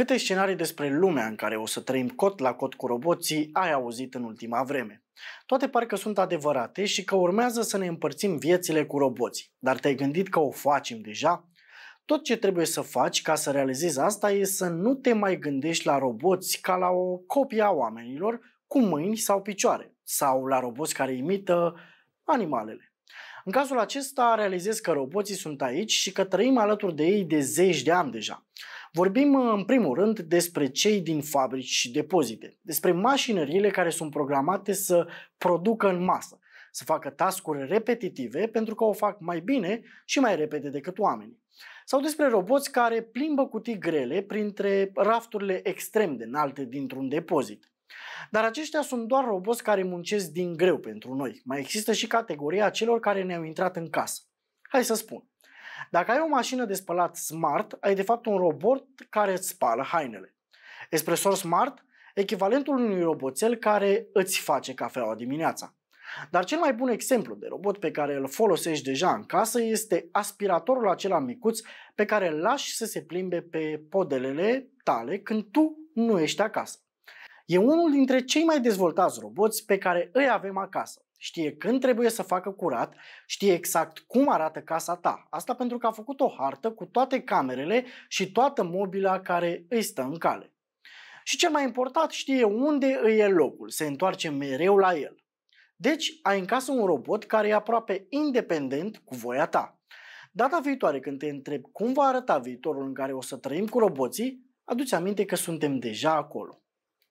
Câte scenarii despre lumea în care o să trăim cot la cot cu roboții ai auzit în ultima vreme? Toate parcă sunt adevărate și că urmează să ne împărțim viețile cu roboții, dar te-ai gândit că o facem deja? Tot ce trebuie să faci ca să realizezi asta e să nu te mai gândești la roboți ca la o copie a oamenilor cu mâini sau picioare, sau la roboți care imită animalele. În cazul acesta realizez că roboții sunt aici și că trăim alături de ei de zeci de ani deja. Vorbim uh, în primul rând despre cei din fabrici și depozite, despre mașinările care sunt programate să producă în masă, să facă tascuri repetitive pentru că o fac mai bine și mai repede decât oamenii. Sau despre roboți care plimbă cutii grele printre rafturile extrem de înalte dintr-un depozit. Dar aceștia sunt doar roboți care muncesc din greu pentru noi. Mai există și categoria celor care ne-au intrat în casă. Hai să spun. Dacă ai o mașină de spălat smart, ai de fapt un robot care îți spală hainele. Espresor smart, echivalentul unui roboțel care îți face cafeaua dimineața. Dar cel mai bun exemplu de robot pe care îl folosești deja în casă este aspiratorul acela micuț pe care îl lași să se plimbe pe podelele tale când tu nu ești acasă. E unul dintre cei mai dezvoltați roboți pe care îi avem acasă. Știe când trebuie să facă curat, știe exact cum arată casa ta. Asta pentru că a făcut o hartă cu toate camerele și toată mobila care îi stă în cale. Și cel mai important, știe unde îi e locul, se întoarce mereu la el. Deci, ai în casă un robot care e aproape independent cu voia ta. Data viitoare când te întreb cum va arăta viitorul în care o să trăim cu roboții, aduți aminte că suntem deja acolo.